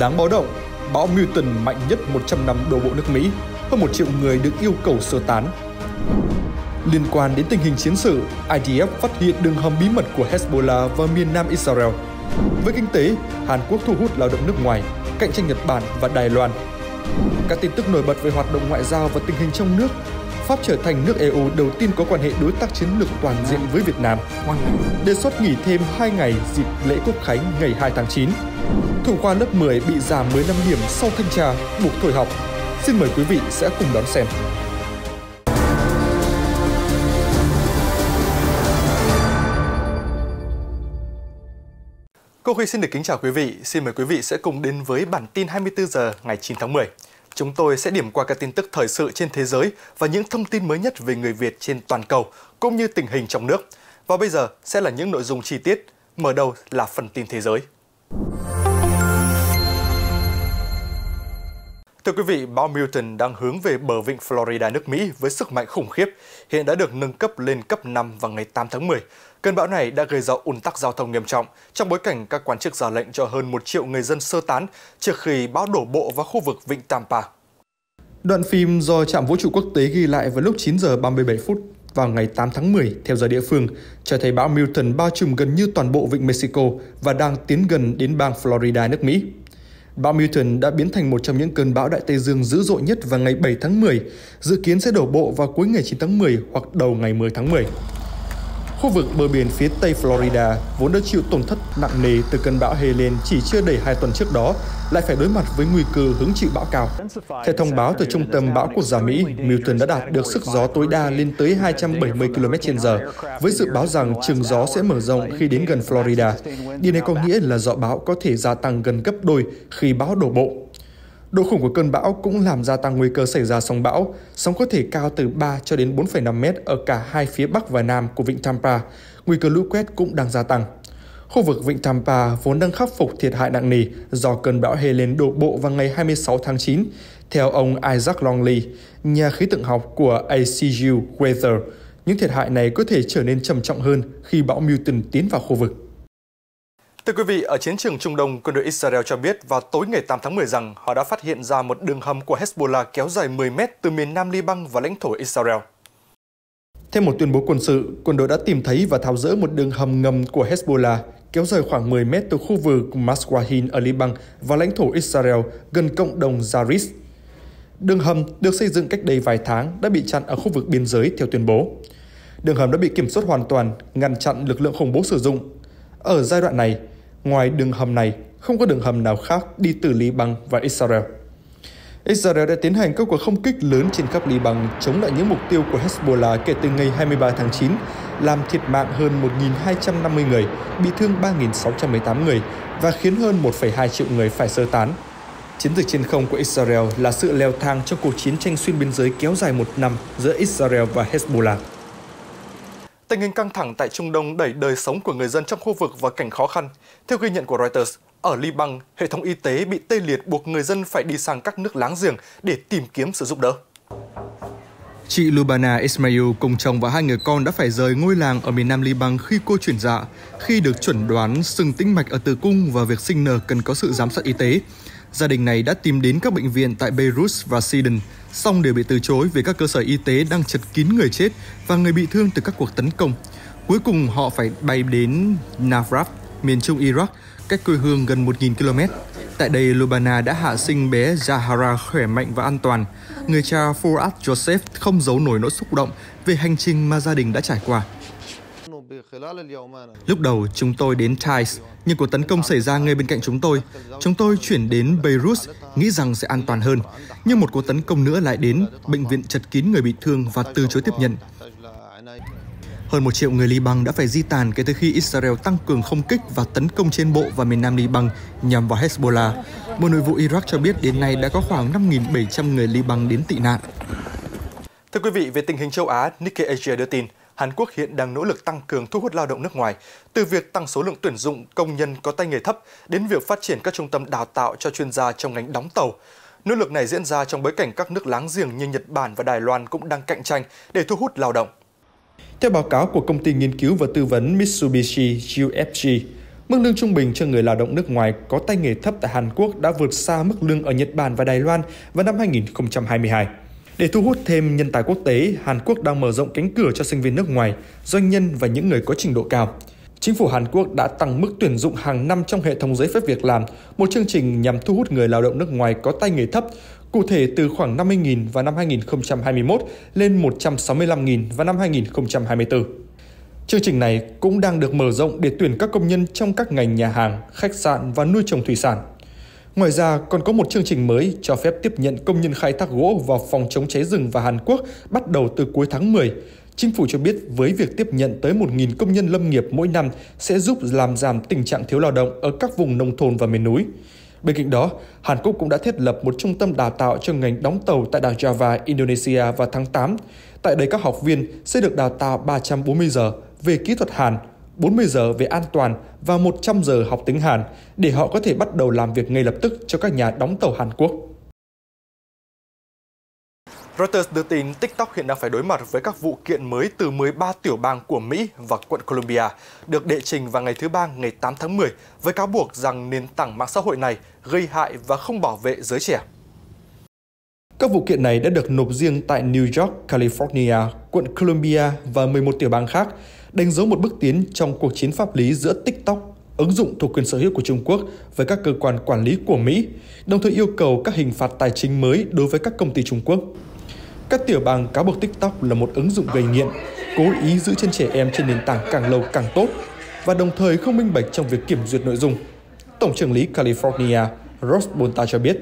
Đáng báo động, bão Milton mạnh nhất 100 năm đổ bộ nước Mỹ, hơn một triệu người được yêu cầu sơ tán. Liên quan đến tình hình chiến sự, IDF phát hiện đường hầm bí mật của Hezbollah vào miền nam Israel. Với kinh tế, Hàn Quốc thu hút lao động nước ngoài, cạnh tranh Nhật Bản và Đài Loan. Các tin tức nổi bật về hoạt động ngoại giao và tình hình trong nước, Pháp trở thành nước EU đầu tiên có quan hệ đối tác chiến lược toàn diện với Việt Nam. Đề xuất nghỉ thêm 2 ngày dịp lễ quốc khánh ngày 2 tháng 9. Thủ khoa lớp 10 bị giảm 15 điểm sau thanh tra, buộc thôi học. Xin mời quý vị sẽ cùng đón xem. Cô Huy xin được kính chào quý vị. Xin mời quý vị sẽ cùng đến với bản tin 24 giờ ngày 9 tháng 10. Chúng tôi sẽ điểm qua các tin tức thời sự trên thế giới và những thông tin mới nhất về người Việt trên toàn cầu, cũng như tình hình trong nước. Và bây giờ sẽ là những nội dung chi tiết. Mở đầu là phần tin thế giới. Thưa quý vị, bão Milton đang hướng về bờ vịnh Florida nước Mỹ với sức mạnh khủng khiếp, hiện đã được nâng cấp lên cấp 5 vào ngày 8 tháng 10. Cơn bão này đã gây ra ùn tắc giao thông nghiêm trọng trong bối cảnh các quan chức ra lệnh cho hơn 1 triệu người dân sơ tán trước khi bão đổ bộ vào khu vực vịnh Tampa. Đoạn phim do trạm vũ trụ quốc tế ghi lại vào lúc 9 giờ 37 phút vào ngày 8 tháng 10 theo giờ địa phương, cho thấy bão Milton bao trùm gần như toàn bộ vịnh Mexico và đang tiến gần đến bang Florida nước Mỹ. Bão Milton đã biến thành một trong những cơn bão Đại Tây Dương dữ dội nhất vào ngày 7 tháng 10, dự kiến sẽ đổ bộ vào cuối ngày 9 tháng 10 hoặc đầu ngày 10 tháng 10. Khu vực bờ biển phía Tây Florida vốn đã chịu tổn thất nặng nề từ cơn bão Helen chỉ chưa đầy hai tuần trước đó, lại phải đối mặt với nguy cơ hứng chịu bão cao. Theo thông báo từ Trung tâm Bão Quốc gia Mỹ, Milton đã đạt được sức gió tối đa lên tới 270 km/h, với dự báo rằng trường gió sẽ mở rộng khi đến gần Florida. Điều này có nghĩa là dọ bão có thể gia tăng gần gấp đôi khi bão đổ bộ. Độ khủng của cơn bão cũng làm gia tăng nguy cơ xảy ra sóng bão. Sóng có thể cao từ 3 cho đến 4,5 mét ở cả hai phía bắc và nam của vịnh Tampa. Nguy cơ lũ quét cũng đang gia tăng. Khu vực vịnh Tampa vốn đang khắc phục thiệt hại nặng nề do cơn bão Helen đổ bộ vào ngày 26 tháng 9. Theo ông Isaac Longley, nhà khí tượng học của ACU Weather, những thiệt hại này có thể trở nên trầm trọng hơn khi bão Milton tiến vào khu vực. Thưa quý vị, ở chiến trường Trung Đông, quân đội Israel cho biết vào tối ngày 8 tháng 10 rằng họ đã phát hiện ra một đường hầm của Hezbollah kéo dài 10 mét từ miền Nam Liban và lãnh thổ Israel. Theo một tuyên bố quân sự, quân đội đã tìm thấy và tháo rỡ một đường hầm ngầm của Hezbollah kéo dài khoảng 10 mét từ khu vực Maswahin ở Liban và lãnh thổ Israel gần cộng đồng Zaris. Đường hầm được xây dựng cách đây vài tháng đã bị chặn ở khu vực biên giới theo tuyên bố. Đường hầm đã bị kiểm soát hoàn toàn, ngăn chặn lực lượng khủng bố sử dụng. Ở giai đoạn này, Ngoài đường hầm này, không có đường hầm nào khác đi từ Liban và Israel. Israel đã tiến hành các cuộc không kích lớn trên khắp Liban chống lại những mục tiêu của Hezbollah kể từ ngày 23 tháng 9, làm thiệt mạng hơn 1.250 người, bị thương 3.618 người và khiến hơn 1,2 triệu người phải sơ tán. Chiến dịch trên không của Israel là sự leo thang cho cuộc chiến tranh xuyên biên giới kéo dài một năm giữa Israel và Hezbollah. Tình hình căng thẳng tại Trung Đông đẩy đời sống của người dân trong khu vực vào cảnh khó khăn. Theo ghi nhận của Reuters, ở Liban, hệ thống y tế bị tê liệt buộc người dân phải đi sang các nước láng giềng để tìm kiếm sự giúp đỡ. Chị Lubana Ismail cùng chồng và hai người con đã phải rời ngôi làng ở miền Nam Liban khi cô chuyển dạ, khi được chuẩn đoán sừng tĩnh mạch ở tử cung và việc sinh nở cần có sự giám sát y tế. Gia đình này đã tìm đến các bệnh viện tại Beirut và Sidon, song đều bị từ chối vì các cơ sở y tế đang chật kín người chết và người bị thương từ các cuộc tấn công. Cuối cùng họ phải bay đến Navrab, miền trung Iraq, cách quê hương gần 1.000 km. Tại đây, Lubana đã hạ sinh bé Zahara khỏe mạnh và an toàn. Người cha Fuad Joseph không giấu nổi nỗi xúc động về hành trình mà gia đình đã trải qua. Lúc đầu chúng tôi đến Thais, nhưng cuộc tấn công xảy ra ngay bên cạnh chúng tôi. Chúng tôi chuyển đến Beirut, nghĩ rằng sẽ an toàn hơn. Nhưng một cuộc tấn công nữa lại đến, bệnh viện chật kín người bị thương và từ chối tiếp nhận. Hơn một triệu người Liban đã phải di tản kể từ khi Israel tăng cường không kích và tấn công trên bộ và miền nam Liban nhằm vào Hezbollah. Bộ Nội vụ Iraq cho biết đến nay đã có khoảng 5.700 người Liban đến tị nạn. Thưa quý vị, về tình hình châu Á, Nikkei Asia đưa tin – Hàn Quốc hiện đang nỗ lực tăng cường thu hút lao động nước ngoài, từ việc tăng số lượng tuyển dụng công nhân có tay nghề thấp đến việc phát triển các trung tâm đào tạo cho chuyên gia trong ngành đóng tàu. Nỗ lực này diễn ra trong bối cảnh các nước láng giềng như Nhật Bản và Đài Loan cũng đang cạnh tranh để thu hút lao động. Theo báo cáo của công ty nghiên cứu và tư vấn Mitsubishi UFG, mức lương trung bình cho người lao động nước ngoài có tay nghề thấp tại Hàn Quốc đã vượt xa mức lương ở Nhật Bản và Đài Loan vào năm 2022. Để thu hút thêm nhân tài quốc tế, Hàn Quốc đang mở rộng cánh cửa cho sinh viên nước ngoài, doanh nhân và những người có trình độ cao. Chính phủ Hàn Quốc đã tăng mức tuyển dụng hàng năm trong hệ thống giấy phép việc làm, một chương trình nhằm thu hút người lao động nước ngoài có tay nghề thấp, cụ thể từ khoảng 50.000 vào năm 2021 lên 165.000 vào năm 2024. Chương trình này cũng đang được mở rộng để tuyển các công nhân trong các ngành nhà hàng, khách sạn và nuôi trồng thủy sản. Ngoài ra, còn có một chương trình mới cho phép tiếp nhận công nhân khai thác gỗ vào phòng chống cháy rừng và Hàn Quốc bắt đầu từ cuối tháng 10. Chính phủ cho biết với việc tiếp nhận tới 1.000 công nhân lâm nghiệp mỗi năm sẽ giúp làm giảm tình trạng thiếu lao động ở các vùng nông thôn và miền núi. Bên cạnh đó, Hàn Quốc cũng đã thiết lập một trung tâm đào tạo cho ngành đóng tàu tại đảo Java, Indonesia vào tháng 8. Tại đây các học viên sẽ được đào tạo 340 giờ về kỹ thuật Hàn – 40 giờ về an toàn và 100 giờ học tiếng Hàn để họ có thể bắt đầu làm việc ngay lập tức cho các nhà đóng tàu Hàn Quốc. Reuters đưa tin TikTok hiện đang phải đối mặt với các vụ kiện mới từ 13 tiểu bang của Mỹ và quận Columbia, được đệ trình vào ngày thứ Ba ngày 8 tháng 10 với cáo buộc rằng nền tảng mạng xã hội này gây hại và không bảo vệ giới trẻ. Các vụ kiện này đã được nộp riêng tại New York, California, quận Columbia và 11 tiểu bang khác đánh dấu một bước tiến trong cuộc chiến pháp lý giữa TikTok, ứng dụng thuộc quyền sở hữu của Trung Quốc với các cơ quan quản lý của Mỹ, đồng thời yêu cầu các hình phạt tài chính mới đối với các công ty Trung Quốc. Các tiểu bang cáo buộc TikTok là một ứng dụng gây nghiện, cố ý giữ chân trẻ em trên nền tảng càng lâu càng tốt và đồng thời không minh bạch trong việc kiểm duyệt nội dung. Tổng trưởng lý California Ross Bonta cho biết,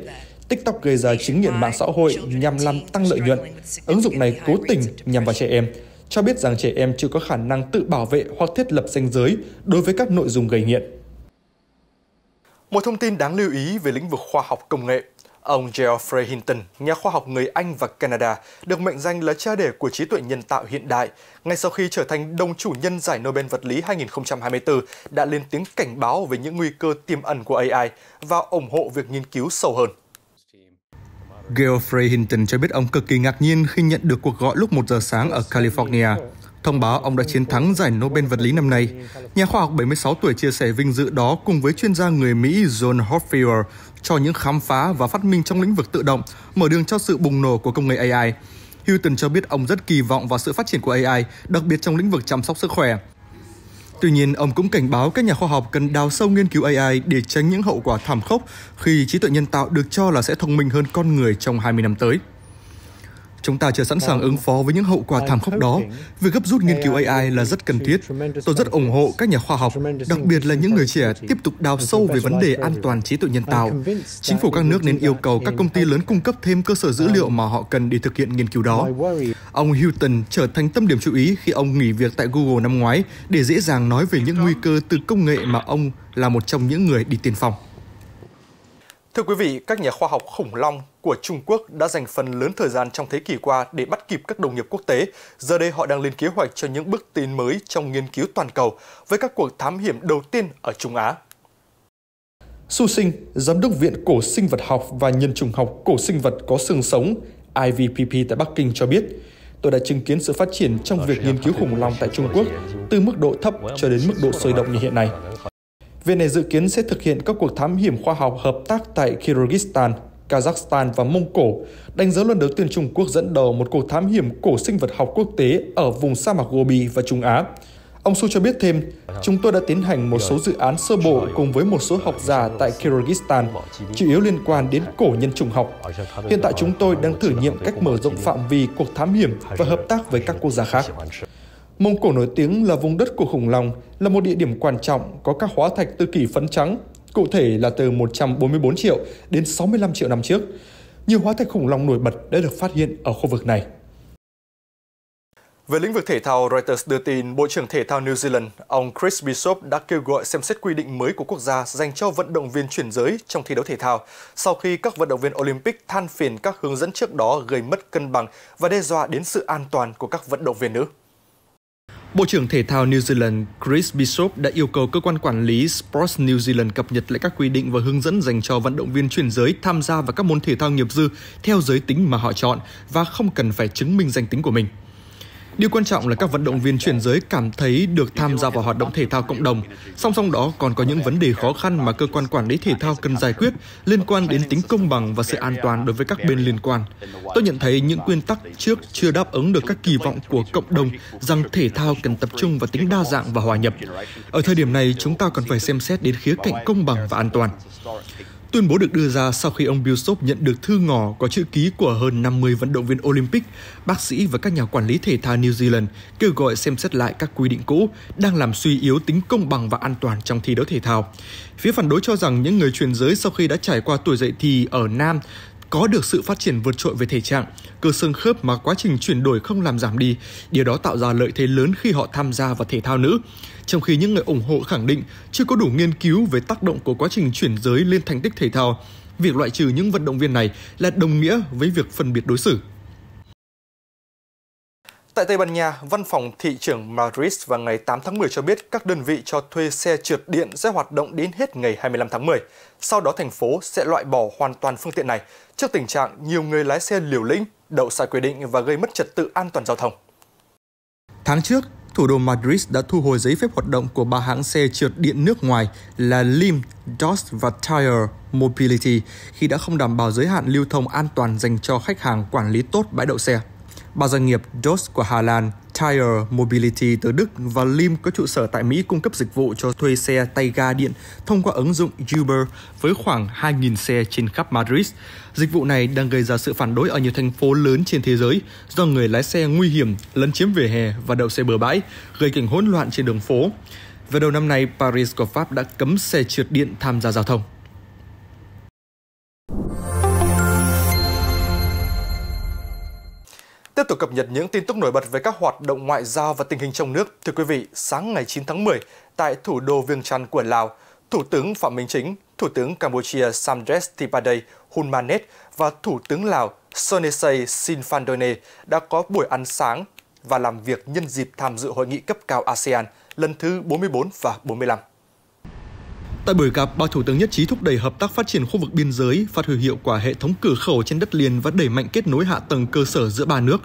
TikTok gây ra chứng nghiện mạng xã hội nhằm làm tăng lợi nhuận. Ứng dụng này cố tình nhằm vào trẻ em cho biết rằng trẻ em chưa có khả năng tự bảo vệ hoặc thiết lập ranh giới đối với các nội dung gây nghiện. Một thông tin đáng lưu ý về lĩnh vực khoa học công nghệ. Ông Geoffrey Hinton, nhà khoa học người Anh và Canada, được mệnh danh là cha đẻ của trí tuệ nhân tạo hiện đại, ngay sau khi trở thành đồng chủ nhân giải Nobel vật lý 2024 đã lên tiếng cảnh báo về những nguy cơ tiềm ẩn của AI và ủng hộ việc nghiên cứu sâu hơn. Geoffrey Hinton cho biết ông cực kỳ ngạc nhiên khi nhận được cuộc gọi lúc 1 giờ sáng ở California. Thông báo ông đã chiến thắng giải Nobel vật lý năm nay. Nhà khoa học 76 tuổi chia sẻ vinh dự đó cùng với chuyên gia người Mỹ John Hopfield cho những khám phá và phát minh trong lĩnh vực tự động, mở đường cho sự bùng nổ của công nghệ AI. Hilton cho biết ông rất kỳ vọng vào sự phát triển của AI, đặc biệt trong lĩnh vực chăm sóc sức khỏe. Tuy nhiên, ông cũng cảnh báo các nhà khoa học cần đào sâu nghiên cứu AI để tránh những hậu quả thảm khốc khi trí tuệ nhân tạo được cho là sẽ thông minh hơn con người trong 20 năm tới. Chúng ta chưa sẵn sàng ứng phó với những hậu quả thảm khốc đó. Việc gấp rút nghiên cứu AI là rất cần thiết. Tôi rất ủng hộ các nhà khoa học, đặc biệt là những người trẻ tiếp tục đào sâu về vấn đề an toàn trí tuệ nhân tạo. Chính phủ các nước nên yêu cầu các công ty lớn cung cấp thêm cơ sở dữ liệu um, mà họ cần để thực hiện nghiên cứu đó. Ông Hilton trở thành tâm điểm chú ý khi ông nghỉ việc tại Google năm ngoái để dễ dàng nói về những nguy cơ từ công nghệ mà ông là một trong những người đi tiên phong. Thưa quý vị, các nhà khoa học khủng long của Trung Quốc đã dành phần lớn thời gian trong thế kỷ qua để bắt kịp các đồng nghiệp quốc tế. Giờ đây họ đang lên kế hoạch cho những bước tiến mới trong nghiên cứu toàn cầu với các cuộc thám hiểm đầu tiên ở Trung Á. Su Sinh, Giám đốc Viện Cổ sinh vật học và Nhân trùng học Cổ sinh vật có xương sống IVPP tại Bắc Kinh cho biết, tôi đã chứng kiến sự phát triển trong việc nghiên cứu khủng long tại Trung Quốc từ mức độ thấp cho đến mức độ sôi động như hiện nay. Viện này dự kiến sẽ thực hiện các cuộc thám hiểm khoa học hợp tác tại Kyrgyzstan, Kazakhstan và Mông Cổ, đánh dấu lần đầu tiên Trung Quốc dẫn đầu một cuộc thám hiểm cổ sinh vật học quốc tế ở vùng sa mạc Gobi và Trung Á. Ông Su cho biết thêm, chúng tôi đã tiến hành một số dự án sơ bộ cùng với một số học giả tại Kyrgyzstan, chủ yếu liên quan đến cổ nhân trùng học. Hiện tại chúng tôi đang thử nghiệm cách mở rộng phạm vi cuộc thám hiểm và hợp tác với các quốc gia khác. Mông Cổ nổi tiếng là vùng đất của khủng long, là một địa điểm quan trọng có các hóa thạch từ kỷ phấn trắng, cụ thể là từ 144 triệu đến 65 triệu năm trước. Nhiều hóa thạch khủng long nổi bật đã được phát hiện ở khu vực này. Về lĩnh vực thể thao, Reuters đưa tin Bộ trưởng Thể thao New Zealand, ông Chris Bishop đã kêu gọi xem xét quy định mới của quốc gia dành cho vận động viên chuyển giới trong thi đấu thể thao, sau khi các vận động viên Olympic than phiền các hướng dẫn trước đó gây mất cân bằng và đe dọa đến sự an toàn của các vận động viên nữ. Bộ trưởng Thể thao New Zealand Chris Bishop đã yêu cầu cơ quan quản lý Sports New Zealand cập nhật lại các quy định và hướng dẫn dành cho vận động viên chuyển giới tham gia vào các môn thể thao nghiệp dư theo giới tính mà họ chọn và không cần phải chứng minh danh tính của mình. Điều quan trọng là các vận động viên chuyển giới cảm thấy được tham gia vào hoạt động thể thao cộng đồng. Song song đó còn có những vấn đề khó khăn mà cơ quan quản lý thể thao cần giải quyết liên quan đến tính công bằng và sự an toàn đối với các bên liên quan. Tôi nhận thấy những nguyên tắc trước chưa đáp ứng được các kỳ vọng của cộng đồng rằng thể thao cần tập trung vào tính đa dạng và hòa nhập. Ở thời điểm này, chúng ta cần phải xem xét đến khía cạnh công bằng và an toàn. Tuyên bố được đưa ra sau khi ông Billsop nhận được thư ngỏ có chữ ký của hơn 50 vận động viên Olympic, bác sĩ và các nhà quản lý thể thao New Zealand kêu gọi xem xét lại các quy định cũ đang làm suy yếu tính công bằng và an toàn trong thi đấu thể thao. Phía phản đối cho rằng những người chuyển giới sau khi đã trải qua tuổi dậy thì ở Nam có được sự phát triển vượt trội về thể trạng, cơ xương khớp mà quá trình chuyển đổi không làm giảm đi, điều đó tạo ra lợi thế lớn khi họ tham gia vào thể thao nữ. Trong khi những người ủng hộ khẳng định chưa có đủ nghiên cứu về tác động của quá trình chuyển giới lên thành tích thể thao, việc loại trừ những vận động viên này là đồng nghĩa với việc phân biệt đối xử. Tại Tây Ban Nha, văn phòng thị trưởng Madrid vào ngày 8 tháng 10 cho biết các đơn vị cho thuê xe trượt điện sẽ hoạt động đến hết ngày 25 tháng 10. Sau đó thành phố sẽ loại bỏ hoàn toàn phương tiện này trước tình trạng nhiều người lái xe liều lĩnh, đậu sai quy định và gây mất trật tự an toàn giao thông. Tháng trước, thủ đô Madrid đã thu hồi giấy phép hoạt động của ba hãng xe trượt điện nước ngoài là Lim, Dodge và Tire Mobility khi đã không đảm bảo giới hạn lưu thông an toàn dành cho khách hàng quản lý tốt bãi đậu xe. Ba doanh nghiệp DOS của Hà Lan, Tire Mobility từ Đức và Lim có trụ sở tại Mỹ cung cấp dịch vụ cho thuê xe tay ga điện thông qua ứng dụng Uber với khoảng 2.000 xe trên khắp Madrid. Dịch vụ này đang gây ra sự phản đối ở nhiều thành phố lớn trên thế giới do người lái xe nguy hiểm lấn chiếm vỉa hè và đậu xe bừa bãi, gây cảnh hỗn loạn trên đường phố. Vào đầu năm nay, Paris của Pháp đã cấm xe trượt điện tham gia giao thông. Tiếp tục cập nhật những tin tức nổi bật về các hoạt động ngoại giao và tình hình trong nước. Thưa quý vị, sáng ngày 9 tháng 10, tại thủ đô Viêng Chăn của Lào, Thủ tướng Phạm Minh Chính, Thủ tướng Campuchia Samdech Tipaday Hunmanet và Thủ tướng Lào Sonesei Sinfandone đã có buổi ăn sáng và làm việc nhân dịp tham dự hội nghị cấp cao ASEAN lần thứ 44 và 45. Tại buổi gặp, ba thủ tướng nhất trí thúc đẩy hợp tác phát triển khu vực biên giới, phát huy hiệu quả hệ thống cửa khẩu trên đất liền và đẩy mạnh kết nối hạ tầng cơ sở giữa ba nước.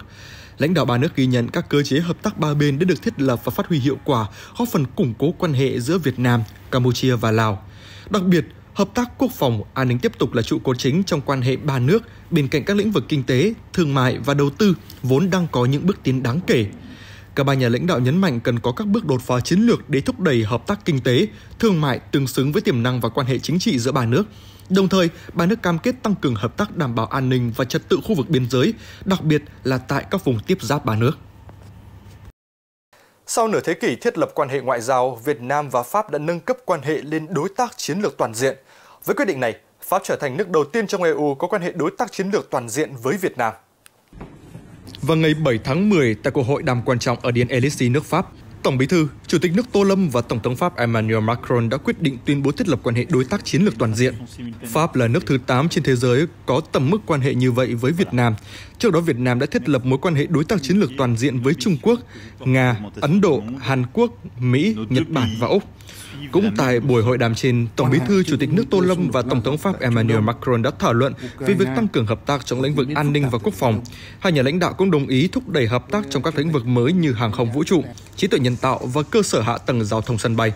Lãnh đạo ba nước ghi nhận các cơ chế hợp tác ba bên đã được thiết lập và phát huy hiệu quả, góp phần củng cố quan hệ giữa Việt Nam, Campuchia và Lào. Đặc biệt, hợp tác quốc phòng, an ninh tiếp tục là trụ cột chính trong quan hệ ba nước bên cạnh các lĩnh vực kinh tế, thương mại và đầu tư vốn đang có những bước tiến đáng kể cả ba nhà lãnh đạo nhấn mạnh cần có các bước đột phá chiến lược để thúc đẩy hợp tác kinh tế, thương mại tương xứng với tiềm năng và quan hệ chính trị giữa ba nước. Đồng thời, ba nước cam kết tăng cường hợp tác đảm bảo an ninh và trật tự khu vực biên giới, đặc biệt là tại các vùng tiếp giáp ba nước. Sau nửa thế kỷ thiết lập quan hệ ngoại giao, Việt Nam và Pháp đã nâng cấp quan hệ lên đối tác chiến lược toàn diện. Với quyết định này, Pháp trở thành nước đầu tiên trong EU có quan hệ đối tác chiến lược toàn diện với Việt Nam. Vào ngày 7 tháng 10 tại cuộc hội đàm quan trọng ở Điện Élysée nước Pháp, Tổng Bí thư, Chủ tịch nước Tô Lâm và Tổng thống Pháp Emmanuel Macron đã quyết định tuyên bố thiết lập quan hệ đối tác chiến lược toàn diện. Pháp là nước thứ 8 trên thế giới có tầm mức quan hệ như vậy với Việt Nam. Trước đó Việt Nam đã thiết lập mối quan hệ đối tác chiến lược toàn diện với Trung Quốc, Nga, Ấn Độ, Hàn Quốc, Mỹ, Nhật Bản và Úc. Cũng tại buổi hội đàm trên, Tổng bí thư Chủ tịch nước Tô Lâm và Tổng thống Pháp Emmanuel Macron đã thảo luận về việc tăng cường hợp tác trong lĩnh vực an ninh và quốc phòng. Hai nhà lãnh đạo cũng đồng ý thúc đẩy hợp tác trong các lĩnh vực mới như hàng không vũ trụ, trí tuệ nhân tạo và cơ sở hạ tầng giao thông sân bay.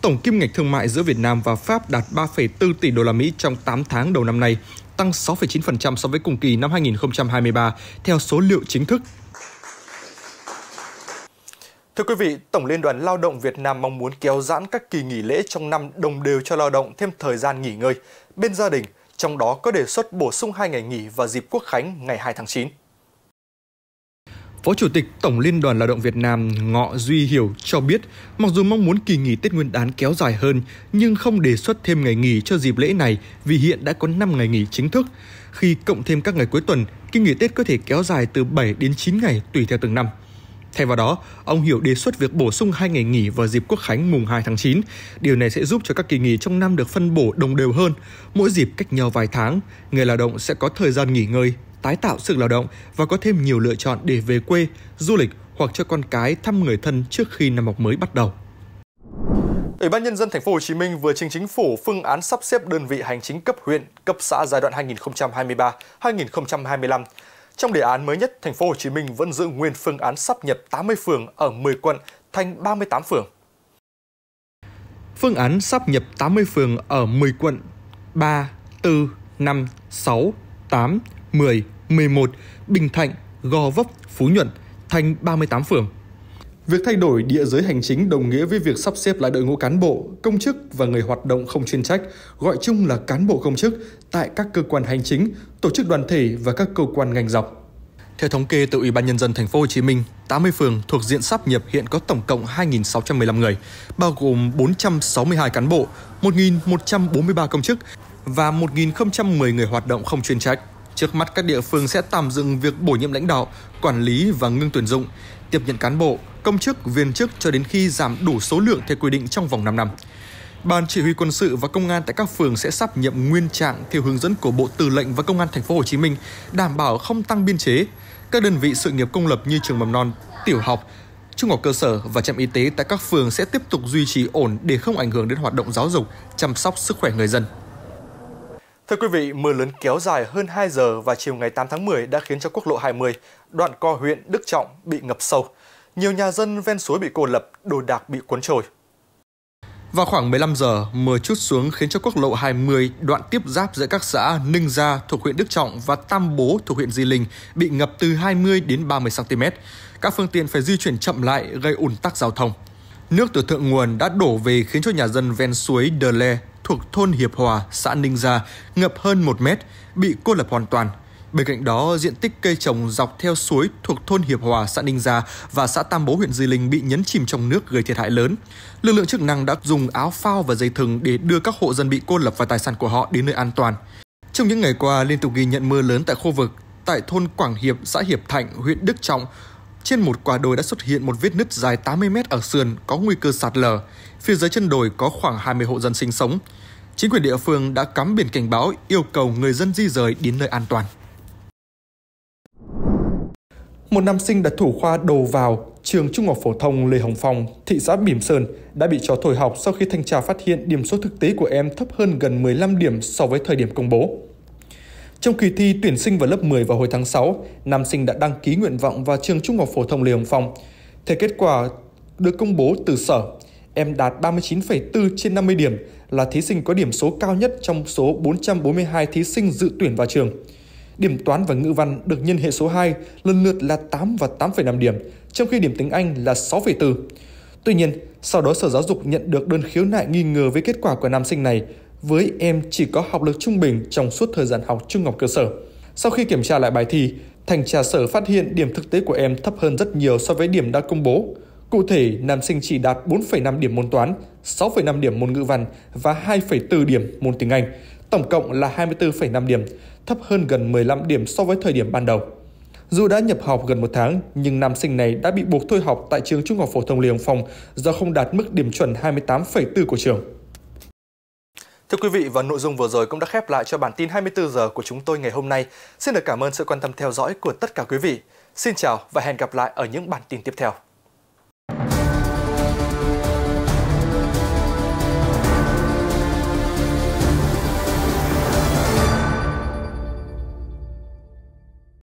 Tổng kim ngạch thương mại giữa Việt Nam và Pháp đạt 3,4 tỷ đô la Mỹ trong 8 tháng đầu năm nay, tăng 6,9% so với cùng kỳ năm 2023 theo số liệu chính thức Thưa quý vị, Tổng Liên đoàn Lao động Việt Nam mong muốn kéo giãn các kỳ nghỉ lễ trong năm đồng đều cho lao động thêm thời gian nghỉ ngơi bên gia đình, trong đó có đề xuất bổ sung 2 ngày nghỉ vào dịp Quốc khánh ngày 2 tháng 9. Phó Chủ tịch Tổng Liên đoàn Lao động Việt Nam Ngọ Duy Hiểu cho biết, mặc dù mong muốn kỳ nghỉ Tết Nguyên đán kéo dài hơn, nhưng không đề xuất thêm ngày nghỉ cho dịp lễ này vì hiện đã có 5 ngày nghỉ chính thức. Khi cộng thêm các ngày cuối tuần, kỳ nghỉ Tết có thể kéo dài từ 7 đến 9 ngày tùy theo từng năm. Thay vào đó, ông Hiểu đề xuất việc bổ sung hai ngày nghỉ vào dịp Quốc khánh mùng 2 tháng 9. Điều này sẽ giúp cho các kỳ nghỉ trong năm được phân bổ đồng đều hơn, mỗi dịp cách nhau vài tháng, người lao động sẽ có thời gian nghỉ ngơi, tái tạo sức lao động và có thêm nhiều lựa chọn để về quê, du lịch hoặc cho con cái thăm người thân trước khi năm học mới bắt đầu. Ủy ban nhân dân thành phố Hồ Chí Minh vừa trình chính phủ phương án sắp xếp đơn vị hành chính cấp huyện, cấp xã giai đoạn 2023-2025 trong đề án mới nhất, thành phố Hồ Chí Minh vẫn giữ nguyên phương án sắp nhập 80 phường ở 10 quận thành 38 phường. Phương án sắp nhập 80 phường ở 10 quận 3, 4, 5, 6, 8, 10, 11, Bình Thạnh, Gò Vấp, Phú Nhuận thành 38 phường. Việc thay đổi địa giới hành chính đồng nghĩa với việc sắp xếp lại đội ngũ cán bộ, công chức và người hoạt động không chuyên trách, gọi chung là cán bộ công chức tại các cơ quan hành chính, tổ chức đoàn thể và các cơ quan ngành dọc. Theo thống kê từ Ủy ban nhân dân thành phố Hồ Chí Minh, 80 phường thuộc diện sắp nhập hiện có tổng cộng 2.615 người, bao gồm 462 cán bộ, 1.143 công chức và 1.010 người hoạt động không chuyên trách. Trước mắt các địa phương sẽ tạm dừng việc bổ nhiệm lãnh đạo, quản lý và ngưng tuyển dụng tiếp nhận cán bộ, công chức, viên chức cho đến khi giảm đủ số lượng theo quy định trong vòng 5 năm. Ban chỉ huy quân sự và công an tại các phường sẽ sắp nhiệm nguyên trạng theo hướng dẫn của Bộ Tư lệnh và Công an thành phố Hồ Chí Minh, đảm bảo không tăng biên chế. Các đơn vị sự nghiệp công lập như trường mầm non, tiểu học, trung học cơ sở và trạm y tế tại các phường sẽ tiếp tục duy trì ổn để không ảnh hưởng đến hoạt động giáo dục, chăm sóc sức khỏe người dân. Thưa quý vị, mưa lớn kéo dài hơn 2 giờ và chiều ngày 8 tháng 10 đã khiến cho quốc lộ 20, đoạn co huyện Đức Trọng bị ngập sâu. Nhiều nhà dân ven suối bị cô lập, đồ đạc bị cuốn trôi. Vào khoảng 15 giờ, mưa chút xuống khiến cho quốc lộ 20 đoạn tiếp giáp giữa các xã Ninh Gia thuộc huyện Đức Trọng và Tam Bố thuộc huyện Di Linh bị ngập từ 20 đến 30 cm. Các phương tiện phải di chuyển chậm lại gây ùn tắc giao thông. Nước từ thượng nguồn đã đổ về khiến cho nhà dân ven suối Đờ Lê thuộc thôn Hiệp Hòa, xã Ninh Gia ngập hơn 1 mét, bị cô lập hoàn toàn. Bên cạnh đó, diện tích cây trồng dọc theo suối thuộc thôn Hiệp Hòa, xã Ninh Gia và xã Tam Bố, huyện Di Linh bị nhấn chìm trong nước gây thiệt hại lớn. Lực lượng chức năng đã dùng áo phao và dây thừng để đưa các hộ dân bị cô lập và tài sản của họ đến nơi an toàn. Trong những ngày qua, liên tục ghi nhận mưa lớn tại khu vực. Tại thôn Quảng Hiệp, xã Hiệp Thạnh, huyện Đức Trọng, trên một quả đồi đã xuất hiện một vết nứt dài 80 mét ở sườn có nguy cơ sạt lở. Phía dưới chân đồi có khoảng 20 hộ dân sinh sống. Chính quyền địa phương đã cắm biển cảnh báo yêu cầu người dân di rời đến nơi an toàn. Một nam sinh đã thủ khoa đầu vào trường Trung học phổ thông Lê Hồng Phong, thị xã Bỉm Sơn đã bị cho thổi học sau khi thanh tra phát hiện điểm số thực tế của em thấp hơn gần 15 điểm so với thời điểm công bố. Trong kỳ thi tuyển sinh vào lớp 10 vào hồi tháng 6, nam sinh đã đăng ký nguyện vọng vào trường Trung học phổ thông Lê Hồng Phong. Theo kết quả được công bố từ sở, em đạt 39,4 trên 50 điểm là thí sinh có điểm số cao nhất trong số 442 thí sinh dự tuyển vào trường. Điểm toán và ngữ văn được nhân hệ số 2 lần lượt là 8 và 8,5 điểm, trong khi điểm tiếng Anh là 6,4. Tuy nhiên, sau đó Sở Giáo dục nhận được đơn khiếu nại nghi ngờ với kết quả của nam sinh này với em chỉ có học lực trung bình trong suốt thời gian học trung học cơ sở. Sau khi kiểm tra lại bài thi, thành tra sở phát hiện điểm thực tế của em thấp hơn rất nhiều so với điểm đã công bố. Cụ thể, nam sinh chỉ đạt 4,5 điểm môn toán, 6,5 điểm môn ngữ văn và 2,4 điểm môn tiếng Anh, tổng cộng là 24,5 điểm, thấp hơn gần 15 điểm so với thời điểm ban đầu. Dù đã nhập học gần một tháng, nhưng nam sinh này đã bị buộc thôi học tại trường Trung học phổ thông Lê Hồng Phong do không đạt mức điểm chuẩn 28,4 của trường. Thưa quý vị và nội dung vừa rồi cũng đã khép lại cho bản tin 24 giờ của chúng tôi ngày hôm nay. Xin được cảm ơn sự quan tâm theo dõi của tất cả quý vị. Xin chào và hẹn gặp lại ở những bản tin tiếp theo.